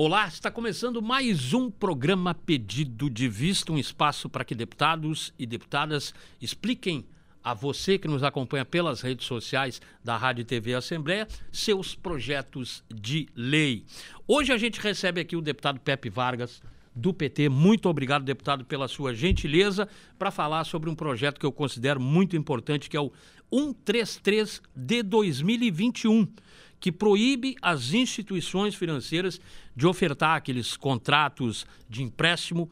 Olá, está começando mais um programa Pedido de Vista, um espaço para que deputados e deputadas expliquem a você que nos acompanha pelas redes sociais da Rádio e TV Assembleia seus projetos de lei. Hoje a gente recebe aqui o deputado Pepe Vargas, do PT. Muito obrigado, deputado, pela sua gentileza para falar sobre um projeto que eu considero muito importante, que é o 133 de 2021 que proíbe as instituições financeiras de ofertar aqueles contratos de empréstimo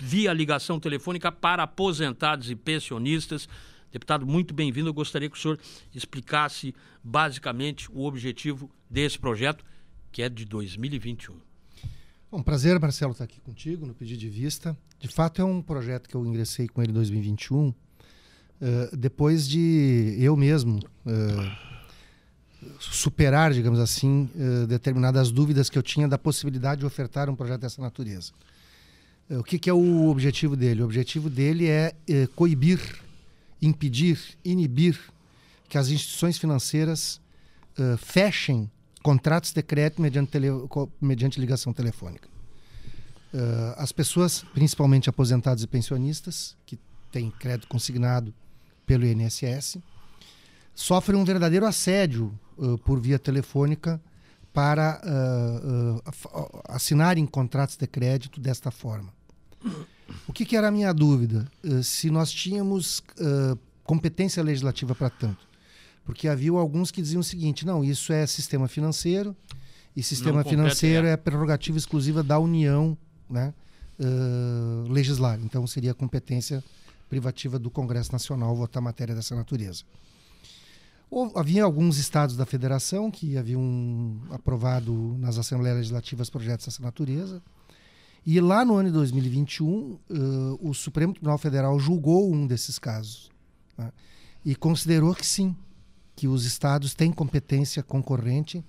via ligação telefônica para aposentados e pensionistas. Deputado, muito bem-vindo. Eu gostaria que o senhor explicasse basicamente o objetivo desse projeto, que é de 2021. Um prazer, Marcelo, estar aqui contigo no pedido de vista. De fato, é um projeto que eu ingressei com ele em 2021, eh, depois de eu mesmo eh, superar, digamos assim, eh, determinadas dúvidas que eu tinha da possibilidade de ofertar um projeto dessa natureza. Eh, o que, que é o objetivo dele? O objetivo dele é eh, coibir, impedir, inibir que as instituições financeiras fechem contratos de crédito mediante, tele, mediante ligação telefônica. as pessoas, principalmente aposentados e pensionistas, que têm crédito consignado pelo INSS, sofrem um verdadeiro assédio eh, por via telefônica para uh, assinarem contratos de crédito desta forma. O que, que era a minha dúvida? se nós tínhamos competência legislativa para tanto. Porque havia alguns que diziam o seguinte: não, isso é sistema financeiro, e sistema financeiro é. é prerrogativa exclusiva da União né, uh, legislar. Então seria competência privativa do Congresso Nacional votar matéria dessa natureza havia alguns estados da federação que haviam aprovado nas assembleias legislativas projetos dessa natureza. E lá no ano de 2021, uh, eh, o Supremo Tribunal Federal julgou um desses casos né? e considerou que sim, que os estados têm competência concorrente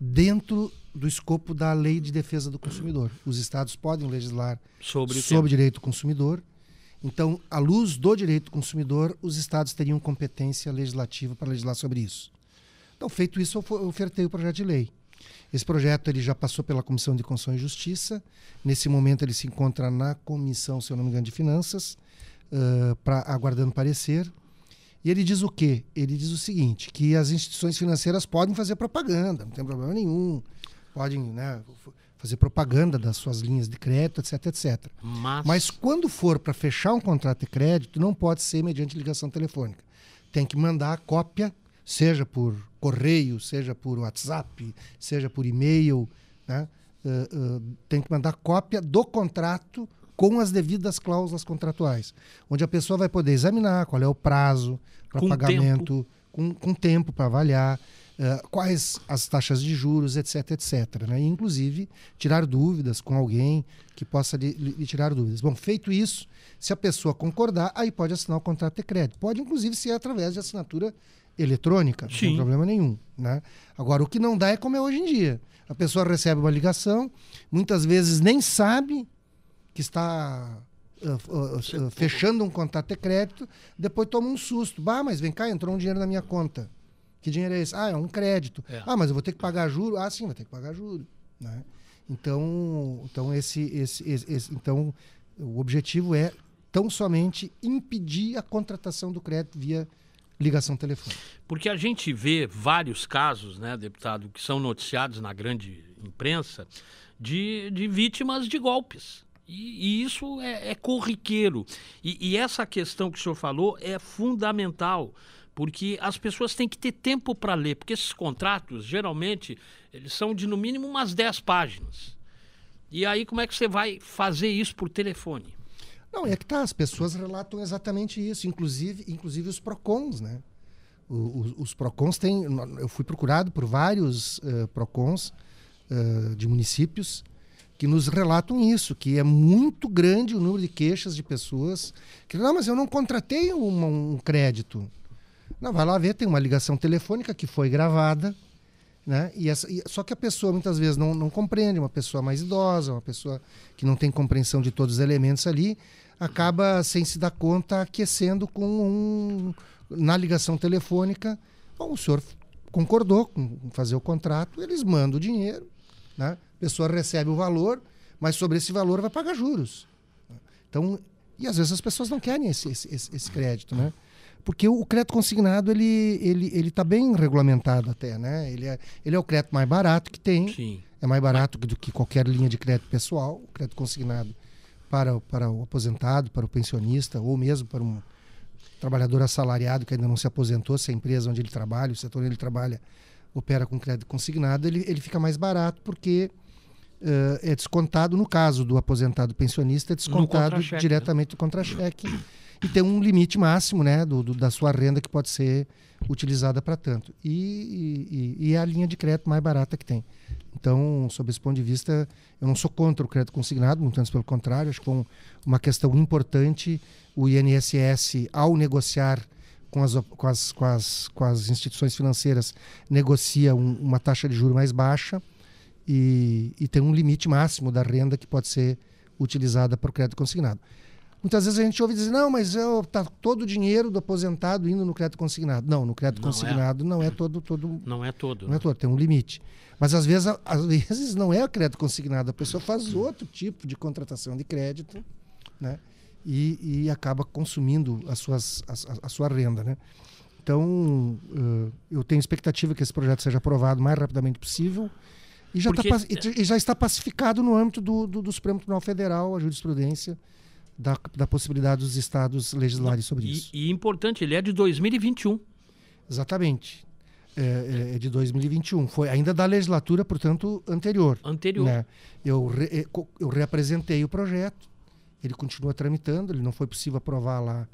dentro do escopo da lei de defesa do consumidor. Os estados podem legislar sobre, sobre direito do consumidor então, à luz do direito do consumidor, os estados teriam competência legislativa para legislar sobre isso. Então, feito isso, eu ofertei o projeto de lei. Esse projeto ele já passou pela Comissão de Constituição e Justiça. Nesse momento, ele se encontra na Comissão, se eu não me engano, de Finanças, uh, pra, aguardando parecer. E ele diz o quê? Ele diz o seguinte, que as instituições financeiras podem fazer propaganda, não tem problema nenhum. Podem, né, fazer propaganda das suas linhas de crédito, etc, etc. Mas, Mas quando for para fechar um contrato de crédito, não pode ser mediante ligação telefônica. Tem que mandar a cópia, seja por correio, seja por WhatsApp, seja por e-mail, né? Uh, uh, tem que mandar cópia do contrato com as devidas cláusulas contratuais, onde a pessoa vai poder examinar qual é o prazo para pagamento, tempo. Com, com tempo para avaliar. Eh, quais as taxas de juros, etc, etc. Né? E, inclusive, tirar dúvidas com alguém que possa lhe, lhe, tirar dúvidas. Bom, feito isso, se a pessoa concordar, aí pode assinar o contrato de crédito. Pode, inclusive, ser através de assinatura eletrônica, Sim. problema nenhum. Né? Agora, o que não dá é como é hoje em dia. A pessoa recebe uma ligação, muitas vezes nem sabe que está Uh, uh, uh, fechando um contrato de crédito, depois toma um susto. Bah, mas vem cá, entrou um dinheiro na minha conta. Que dinheiro é esse? Ah, é um crédito. É. Ah, mas eu vou ter que pagar juro? Ah, sim, vai ter que pagar juro. Né? Então, então, esse, esse, esse, esse, então, o objetivo é tão somente impedir a contratação do crédito via ligação telefônica. Porque a gente vê vários casos, né, deputado, que são noticiados na grande imprensa de, de vítimas de golpes. E, e isso é, é corriqueiro. E, e essa questão que o senhor falou é fundamental porque as pessoas têm que ter tempo para ler, porque esses contratos, geralmente, eles são de no mínimo umas 10 páginas. E aí, como é que você vai fazer isso por telefone? Não, é que tá, as pessoas relatam exatamente isso, inclusive, inclusive os PROCONs, né? os, os PROCONs têm. Eu fui procurado por vários uh, PROCONs uh, de municípios que nos relatam isso, que é muito grande o número de queixas de pessoas que, não, mas eu não contratei um crédito. Não, vai lá ver, tem uma ligação telefônica que foi gravada, né? E, essa, e só que a pessoa muitas vezes não, não compreende, uma pessoa mais idosa, uma pessoa que não tem compreensão de todos os elementos ali, acaba sem se dar conta aquecendo com um na ligação telefônica. Bom, o senhor concordou com fazer o contrato, eles mandam o dinheiro, né? a pessoa recebe o valor, mas sobre esse valor vai pagar juros. Então, e às vezes as pessoas não querem esse, esse, esse crédito, né? porque o crédito consignado ele ele ele está bem regulamentado até, né? Ele é, ele é o crédito mais barato que tem. Sim. É mais barato do que qualquer linha de crédito pessoal, o crédito consignado para para o aposentado, para o pensionista ou mesmo para um trabalhador assalariado que ainda não se aposentou, se a empresa onde ele trabalha, o setor onde ele trabalha opera com crédito consignado, ele, ele fica mais barato porque uh, é descontado, no caso do aposentado pensionista, é descontado né? diretamente do contra-cheque e tem um limite máximo né, do, do da sua renda que pode ser utilizada para tanto. E, e, e, é a linha de crédito mais barata que tem. Então, sob esse ponto de vista, eu não sou contra o crédito consignado, muito antes pelo contrário, acho que uma questão importante o INSS, ao negociar com as, com as, com as, com as instituições financeiras, negocia um, uma taxa de juros mais baixa e, e tem um limite máximo da renda que pode ser utilizada para o crédito consignado. Muitas vezes a gente ouve dizer, não, mas eu, tá todo o dinheiro do aposentado indo no crédito consignado. Não, no crédito não é. consignado é. não é todo, todo. Não é todo. Não é né? é todo, tem um limite. Mas às vezes, às vezes não é o crédito consignado, a pessoa faz outro tipo de contratação de crédito, né? E, e acaba consumindo as suas, a, a sua renda, né? Então, uh, eu tenho expectativa que esse projeto seja aprovado o mais rapidamente possível. E já, tá Porque... tá, e já está pacificado no âmbito do, do, do Supremo Tribunal Federal, a jurisprudência da, da possibilidade dos estados legislarem sobre isso. E importante, ele é de 2021. Exatamente. É, é, é de 2021. Foi ainda da legislatura, portanto, anterior. Anterior. Né? Eu, re, é, eu reapresentei o projeto, ele continua tramitando, ele não foi possível aprovar lá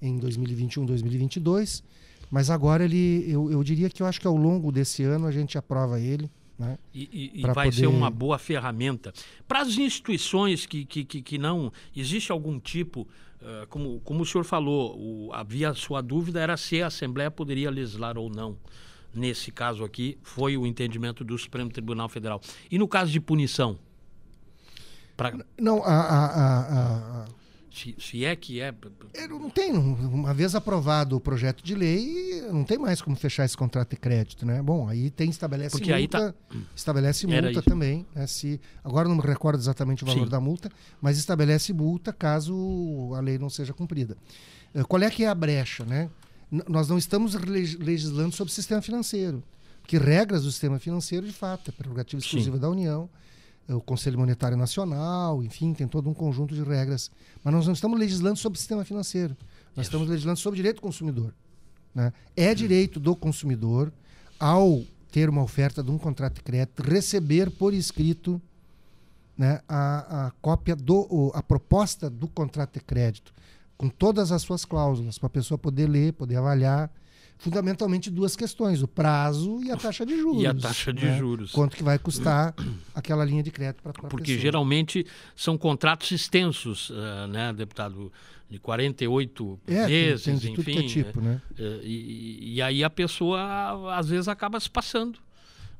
em 2021, 2022, mas agora ele, eu, eu diria que eu acho que ao longo desse ano a gente aprova ele né? E, e, e vai poder... ser uma boa ferramenta. Para as instituições que, que, que, que não existe algum tipo eh, como, como o senhor falou, o, havia sua dúvida era se a Assembleia poderia legislar ou não. Nesse caso aqui, foi o entendimento do Supremo Tribunal Federal. E no caso de punição? Pra... Não, a, a, a, se, se é que é. Não tem. Uma vez aprovado o projeto de lei, não tem mais como fechar esse contrato de crédito, né? Bom, aí tem, estabelece Porque tá multa. Tá... Estabelece Era multa isso. também. Né? Se, agora não me recordo exatamente o valor Sim. da multa, mas estabelece multa caso a lei não seja cumprida. Eh, qual é que é a brecha, né? nós não estamos legislando sobre o sistema financeiro. que regras do sistema financeiro, de fato, é prerrogativa exclusiva Sim. da União. É, o Conselho Monetário Nacional, enfim, tem todo um conjunto de regras. Mas nós não estamos legislando sobre o sistema financeiro, nós Isso. estamos legislando sobre direito do consumidor. Né? É hum. direito do consumidor, ao ter uma oferta de um contrato de crédito, receber por escrito né, a, a cópia do a proposta do contrato de crédito com todas as suas cláusulas para a pessoa poder ler, poder avaliar fundamentalmente duas questões: o prazo e a taxa de juros. E a taxa de né? juros. Quanto que vai custar aquela linha de crédito para Porque pessoa. geralmente são contratos extensos, uh, né, deputado? De 48 é, meses, tem, tem é enfim. É tipo, né? Né? E, e aí a pessoa às vezes acaba se passando.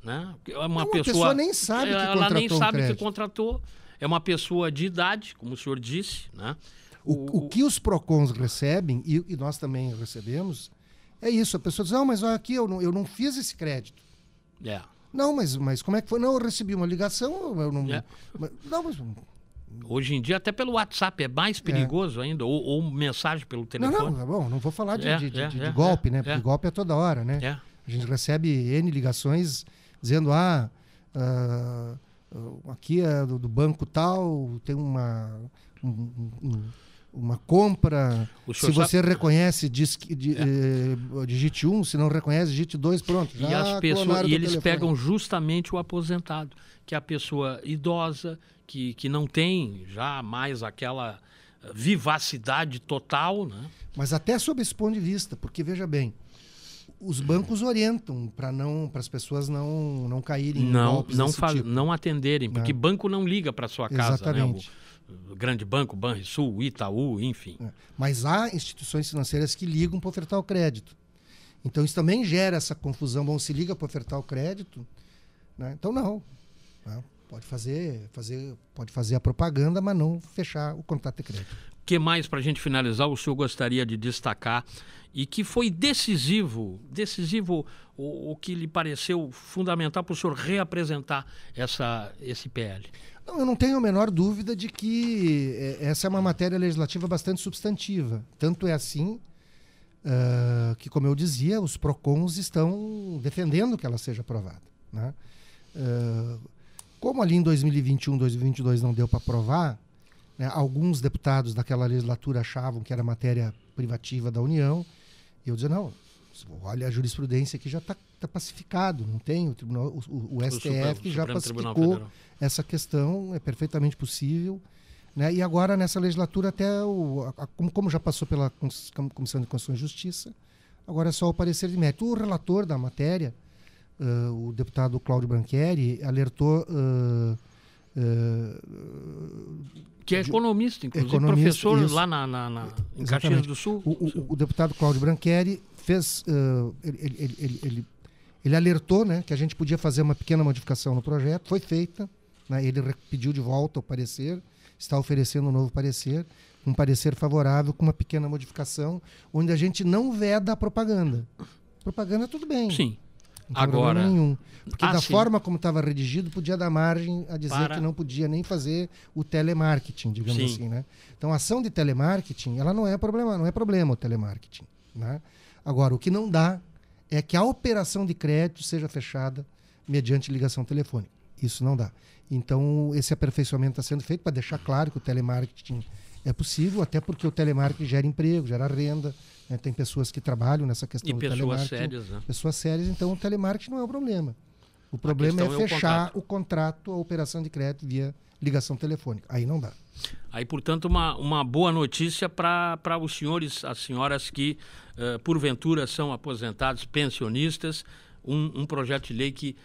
Né? É uma, pessoa, pessoa, nem sabe que ela contratou. Ela nem sabe um que contratou. É uma pessoa de idade, como o senhor disse. Né? O, o, o que os PROCONs recebem, e, e nós também recebemos, é isso, a pessoa diz, não, mas olha aqui, eu não, eu não fiz esse crédito. É. Não, mas, mas como é que foi? Não, eu recebi uma ligação, eu não. É. Mas, não, mas. Hoje em dia, até pelo WhatsApp, é mais é. perigoso é. ainda, ou, ou, mensagem pelo telefone. Não, não, tá bom, não vou falar de, é, de, de, é, é, de golpe, né? Porque golpe é toda hora, né? A gente recebe N ligações dizendo, ah, uh, aqui é do, do, banco tal, tem uma. Um, um, uma compra. Se você reconhece, diz, é. eh, digite um, se não reconhece, digite dois, pronto. e as pessoas, e eles pegam justamente o aposentado, que é a pessoa idosa, que, que não tem já mais aquela eh, vivacidade total. Né? Mas até sob esse ponto de vista, porque veja bem, os bancos orientam para não para as pessoas não não caírem não em não tipo. não atenderem porque é. banco não liga para sua casa né, Exatamente. Né? grande banco, Banrisul, Itaú, enfim. É. Mas há instituições financeiras que ligam para ofertar o crédito. Então isso também gera essa confusão. Bom, se liga para ofertar o crédito, né? então não. Né? Pode fazer, fazer, pode fazer a propaganda, mas não fechar o contrato de crédito que mais para a gente finalizar o senhor gostaria de destacar e que foi decisivo, decisivo o, o que lhe pareceu fundamental para o senhor reapresentar essa, esse PL? Não, eu não tenho a menor dúvida de que eh, essa é uma matéria legislativa bastante substantiva. Tanto é assim uh, que, como eu dizia, os PROCONs estão defendendo que ela seja aprovada. Né? Uh, como ali em 2021, 2022 não deu para aprovar, né? Alguns deputados daquela legislatura achavam que era matéria privativa da União. E eu dizia, não, olha a jurisprudência que já está tá pacificado, não tem? O, tribunal, o, o, o STF Supremo, já pacificou essa questão, é perfeitamente possível. Né? E agora, nessa legislatura, até o, a, como, como já passou pela Comissão de Constituição e Justiça, agora é só o parecer de mérito. O relator da matéria, uh, o deputado Cláudio Branchieri, alertou uh, que é economista, inclusive economista, professor isso, lá na, na, na, em Caxias do Sul. O, o, o deputado Cláudio Brancheri fez, uh, ele, ele, ele, ele, ele alertou né, que a gente podia fazer uma pequena modificação no projeto, foi feita, né, ele pediu de volta o parecer, está oferecendo um novo parecer, um parecer favorável com uma pequena modificação, onde a gente não veda a propaganda. Propaganda tudo bem. Sim. Agora, nenhum. Porque ah, da sim. forma como estava redigido, podia dar margem a dizer Para... que não podia nem fazer o telemarketing, digamos sim. assim, né? Então, a ação de telemarketing, ela não é problema, não é problema o telemarketing, né? Agora, o que não dá é que a operação de crédito seja fechada mediante ligação telefônica. Isso não dá. Então, esse aperfeiçoamento está sendo feito para deixar claro que o telemarketing é possível, até porque o telemarketing gera emprego, gera renda. Né? Tem pessoas que trabalham nessa questão e do pessoas telemarketing. Sérias, né? Pessoas sérias, então o telemarketing não é o problema. O problema é fechar é o, contrato. o contrato, a operação de crédito via ligação telefônica. Aí não dá. Aí, portanto, uma, uma boa notícia para os senhores, as senhoras que, uh, porventura, são aposentados, pensionistas, um, um projeto de lei que,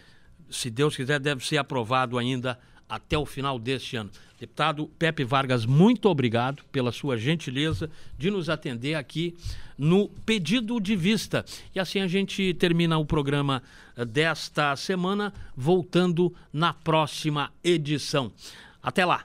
se Deus quiser, deve ser aprovado ainda até o final deste ano. Deputado Pepe Vargas, muito obrigado pela sua gentileza de nos atender aqui no pedido de vista. E assim a gente termina o programa eh, desta semana, voltando na próxima edição. Até lá!